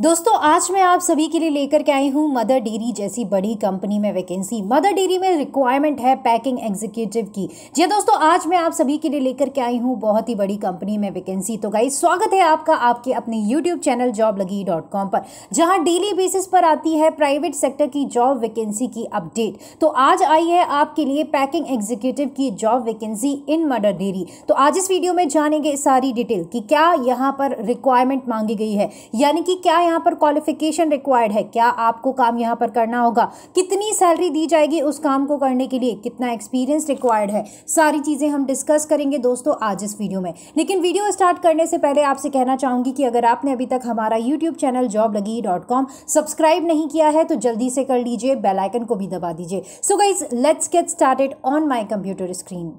दोस्तों आज मैं आप सभी के लिए लेकर के आई हूँ मदर डेयरी जैसी बड़ी कंपनी में वैकेंसी मदर डेयरी में रिक्वायरमेंट है पैकिंग एग्जीक्यूटिव की जी हाँ दोस्तों आज मैं आप सभी के लिए लेकर के आई हूँ बहुत ही बड़ी कंपनी में वैकेंसी तो गाई स्वागत है आपका आपके अपने यूट्यूब चैनल जॉब लगी डॉट कॉम पर जहाँ डेली बेसिस पर आती है प्राइवेट सेक्टर की जॉब वैकेंसी की अपडेट तो आज आई है आपके लिए पैकिंग एग्जीक्यूटिव की job vacancy in Mother Dairy तो आज इस वीडियो में जानेंगे सारी डिटेल कि क्या यहाँ पर रिक्वायरमेंट मांगी गई है यानी कि क्या यहाँ पर क्वालिफिकेशन रिक्वायर्ड है क्या आपको काम यहाँ पर करना होगा कितनी सैलरी दी जाएगी उस काम को करने के लिए कितना एक्सपीरियंस रिक्वायर्ड है सारी चीज़ें हम डिस्कस करेंगे दोस्तों आज इस वीडियो में लेकिन वीडियो स्टार्ट करने से पहले आपसे कहना चाहूँगी कि अगर आपने अभी तक हमारा यूट्यूब चैनल जॉब लगी डॉट कॉम सब्सक्राइब नहीं किया है तो जल्दी से कर लीजिए बेलाइकन को भी दबा दीजिए so guys let's get started on my computer screen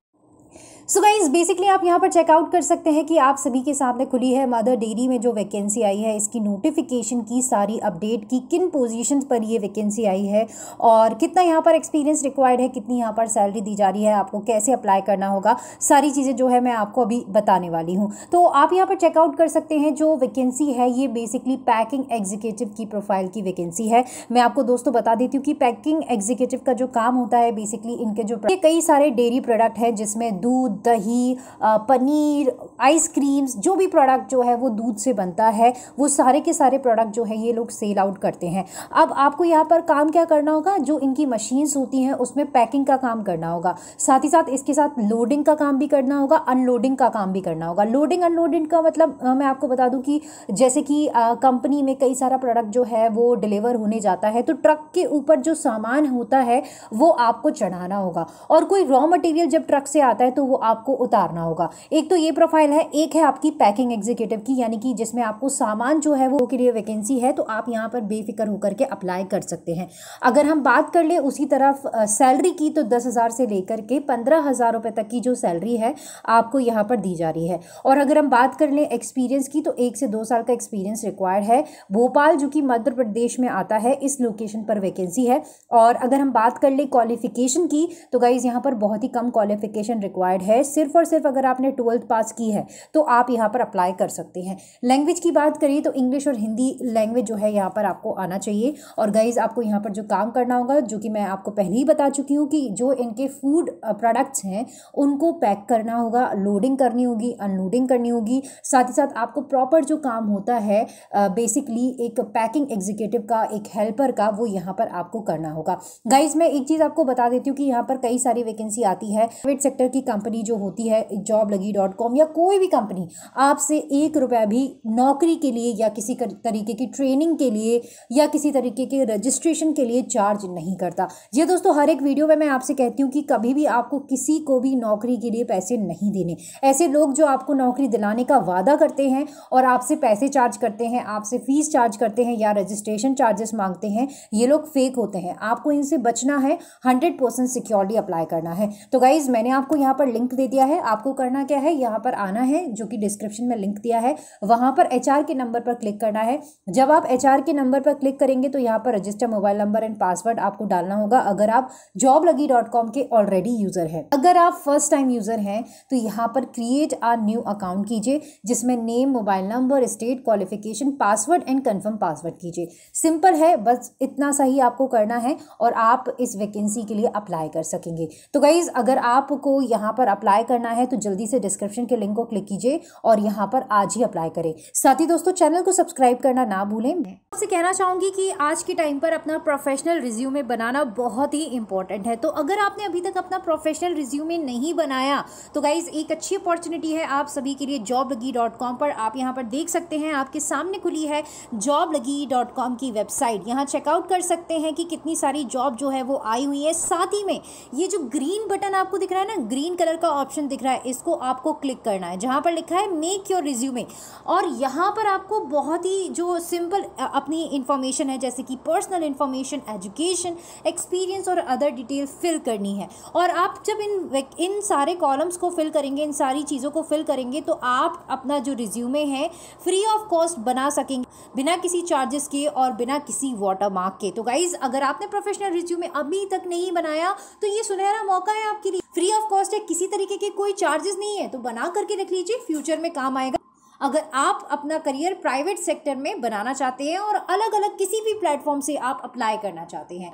so guys basically आप यहाँ पर चेकआउट कर सकते हैं कि आप सभी के सामने खुली है मदर डेयरी में जो वैकेंसी आई है इसकी नोटिफिकेशन की सारी अपडेट की किन पोजीशंस पर ये वैकेंसी आई है और कितना यहाँ पर एक्सपीरियंस रिक्वायर्ड है कितनी यहाँ पर सैलरी दी जा रही है आपको कैसे अप्लाई करना होगा सारी चीज़ें जो है मैं आपको अभी बताने वाली हूँ तो आप यहाँ पर चेकआउट कर सकते हैं जो वैकेंसी है ये बेसिकली पैकिंग एग्जीक्यूटिव की प्रोफाइल की वैकेंसी है मैं आपको दोस्तों बता देती हूँ कि पैकिंग एग्जीक्यूटिव का जो काम होता है बेसिकली इनके जो कई सारे डेयरी प्रोडक्ट हैं जिसमें दूध दही पनीर आइसक्रीम्स जो भी प्रोडक्ट जो है वो दूध से बनता है वो सारे के सारे प्रोडक्ट जो है ये लोग सेल आउट करते हैं अब आपको यहाँ पर काम क्या करना होगा जो इनकी मशीन्स होती हैं उसमें पैकिंग का काम करना होगा साथ ही साथ इसके साथ लोडिंग का काम भी करना होगा अनलोडिंग का काम भी करना होगा लोडिंग अनलोडिंग का मतलब मैं आपको बता दूँ कि जैसे कि कंपनी में कई सारा प्रोडक्ट जो है वो डिलीवर होने जाता है तो ट्रक के ऊपर जो सामान होता है वो आपको चढ़ाना होगा और कोई रॉ मटेरियल जब ट्रक से आता है तो वो आपको उतारना होगा एक तो ये प्रोफाइल है एक है आपकी पैकिंग एग्जीक्यूटिव की यानी कि जिसमें आपको सामान जो है वो के लिए वैकेंसी है तो आप यहाँ पर बेफिक्र होकर के अप्लाई कर सकते हैं अगर हम बात कर ले उसी तरफ सैलरी की तो दस हज़ार से लेकर के पंद्रह हज़ार रुपये तक की जो सैलरी है आपको यहाँ पर दी जा रही है और अगर हम बात कर लें एक्सपीरियंस की तो एक से दो साल का एक्सपीरियंस रिक्वायर्ड है भोपाल जो कि मध्य प्रदेश में आता है इस लोकेशन पर वैकेंसी है और अगर हम बात कर लें क्वालिफिकेशन की तो गाइज़ यहाँ पर बहुत ही कम क्वालिफिकेशन रिक्वायर्ड है है सिर्फ और सिर्फ अगर आपने ट्वेल्थ पास की है तो आप यहाँ पर अप्लाई कर सकते हैं लैंग्वेज की बात करें तो इंग्लिश और हिंदी लैंग्वेज जो है यहाँ पर आपको आना चाहिए और गाइज़ आपको यहाँ पर जो काम करना होगा जो कि मैं आपको पहले ही बता चुकी हूँ कि जो इनके फूड प्रोडक्ट्स हैं उनको पैक करना होगा लोडिंग करनी होगी अनलोडिंग करनी होगी साथ ही साथ आपको प्रॉपर जो काम होता है बेसिकली एक पैकिंग एग्जीक्यूटिव का एक हेल्पर का वो यहाँ पर आपको करना होगा गाइज मैं एक चीज़ आपको बता देती हूँ कि यहाँ पर कई सारी वैकेंसी आती है प्राइवेट सेक्टर की कंपनी जो होती है जॉब लगी डॉट कॉम या कोई भी कंपनी आपसे एक रुपया भी नौकरी के लिए या किसी तरीके की ट्रेनिंग के लिए या किसी तरीके के रजिस्ट्रेशन के लिए चार्ज नहीं करता ये दोस्तों हर एक वीडियो में मैं आपसे कहती हूँ कि कभी भी आपको किसी को भी नौकरी के लिए पैसे नहीं देने ऐसे लोग जो आपको नौकरी दिलाने का वादा करते हैं और आपसे पैसे चार्ज करते हैं आपसे फ़ीस चार्ज करते हैं या रजिस्ट्रेशन चार्जेस मांगते हैं ये लोग फेक होते हैं आपको इनसे बचना है हंड्रेड परसेंट सिक्योरिटी अप्लाई करना है तो गाइज़ मैंने आपको यहाँ पर लिंक लिंक दे दिया है आपको करना क्या है यहाँ पर आना है जो कि डिस्क्रिप्शन में लिंक दिया है वहाँ पर एच के नंबर पर क्लिक करना है जब आप एच के नंबर पर क्लिक करेंगे तो यहाँ पर register mobile number and password आपको डालना होगा अगर आप जॉब लगी के ऑलरेडी यूज़र हैं अगर आप फर्स्ट टाइम यूज़र हैं तो यहाँ पर क्रिएट आ न्यू अकाउंट कीजिए जिसमें name mobile number state qualification password and confirm password कीजिए सिंपल है बस इतना सा ही आपको करना है और आप इस वैकेंसी के लिए अप्लाई कर सकेंगे तो गाइज़ अगर आपको यहाँ पर अप्लाई करना है तो जल्दी से डिस्क्रिप्शन के लिंक को क्लिक कीजिए और यहाँ पर आज ही अप्लाई करें साथ ही दोस्तों चैनल को सब्सक्राइब करना ना भूलें आपसे कहना चाहूंगी कि आज के टाइम पर अपना प्रोफेशनल रिज्यूमे बनाना बहुत ही इंपॉर्टेंट है तो अगर आपने अभी तक अपना प्रोफेशनल रिज्यूमे नहीं बनाया तो गाइज़ एक अच्छी अपॉर्चुनिटी है आप सभी के लिए जॉब लगी डॉट कॉम पर आप यहाँ पर देख सकते हैं आपके सामने खुली है जॉब लगी डॉट कॉम की वेबसाइट यहाँ चेकआउट कर सकते हैं कि कितनी सारी जॉब जो है वो आई हुई है साथ ही में ये जो ग्रीन बटन आपको दिख रहा है ना ग्रीन कलर का का ऑप्शन दिख रहा है इसको आपको क्लिक करना है जहाँ पर लिखा है मेक योर रिज्यूमे और यहाँ पर आपको बहुत ही जो सिंपल अपनी इन्फॉर्मेशन है जैसे कि पर्सनल इन्फॉर्मेशन एजुकेशन एक्सपीरियंस और अदर डिटेल फिल करनी है और आप जब इन इन सारे कॉलम्स को फिल करेंगे इन सारी चीज़ों को फिल करेंगे तो आप अपना जो रिज्यूमे है फ्री ऑफ कॉस्ट बना सकेंगे बिना किसी चार्जेस के और बिना किसी वाटर मार्क के तो गाइज़ अगर आपने प्रोफेशनल रिज्यूमे अभी तक नहीं बनाया तो ये सुनहरा मौका है आपके लिए फ्री ऑफ कॉस्ट है किसी तक तरीके के कोई चार्जेस नहीं है तो बना करके रख लीजिए फ्यूचर में काम आएगा अगर आप अपना करियर प्राइवेट सेक्टर में बनाना चाहते हैं और अलग अलग किसी भी प्लेटफॉर्म से आप अप्लाई करना चाहते हैं